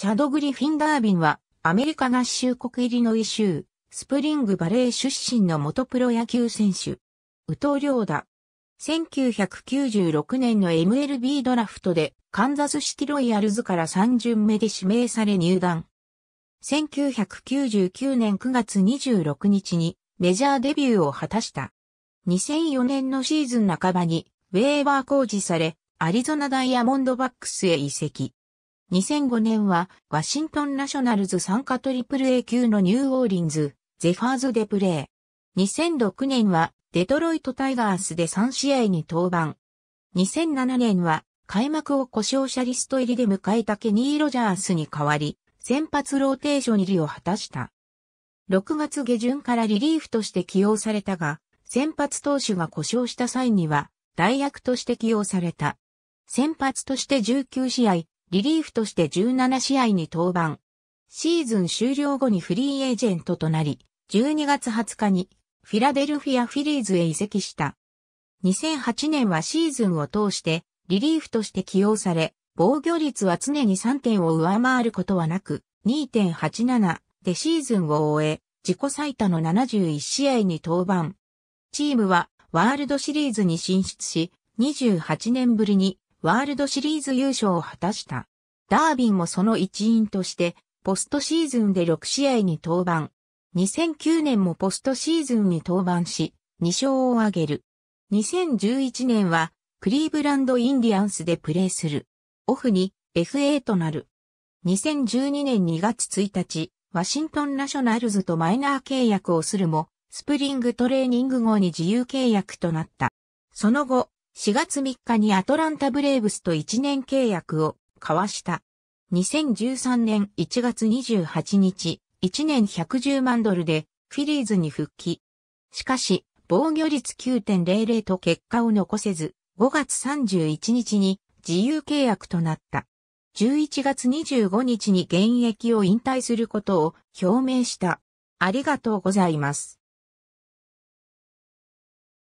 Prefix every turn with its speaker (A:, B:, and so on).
A: チャド・グリフィン・ダービンは、アメリカ合衆国入りの異州、スプリングバレー出身の元プロ野球選手。宇藤良だ。1996年の MLB ドラフトで、カンザスシティロイヤルズから3巡目で指名され入団。1999年9月26日に、メジャーデビューを果たした。2004年のシーズン半ばに、ウェーバー工事され、アリゾナダイヤモンドバックスへ移籍。2005年はワシントンナショナルズ参加トリプル a 級のニューオーリンズ、ゼファーズでプレー。2006年はデトロイトタイガースで3試合に登板。2007年は開幕を故障者リスト入りで迎えたケニー・ロジャースに代わり、先発ローテーション入りを果たした。6月下旬からリリーフとして起用されたが、先発投手が故障した際には、代役として起用された。先発として19試合、リリーフとして17試合に登板。シーズン終了後にフリーエージェントとなり、12月20日にフィラデルフィア・フィリーズへ移籍した。2008年はシーズンを通してリリーフとして起用され、防御率は常に3点を上回ることはなく、2.87でシーズンを終え、自己最多の71試合に登板。チームはワールドシリーズに進出し、28年ぶりにワールドシリーズ優勝を果たした。ダービンもその一員として、ポストシーズンで6試合に登板。2009年もポストシーズンに登板し、2勝を挙げる。2011年は、クリーブランド・インディアンスでプレーする。オフに FA となる。2012年2月1日、ワシントンナショナルズとマイナー契約をするも、スプリングトレーニング後に自由契約となった。その後、4月3日にアトランタブレーブスと1年契約を交わした。2013年1月28日、1年110万ドルでフィリーズに復帰。しかし、防御率9.00と結果を残せず、5月31日に自由契約となった。11月25日に現役を引退することを表明した。ありがとうございます。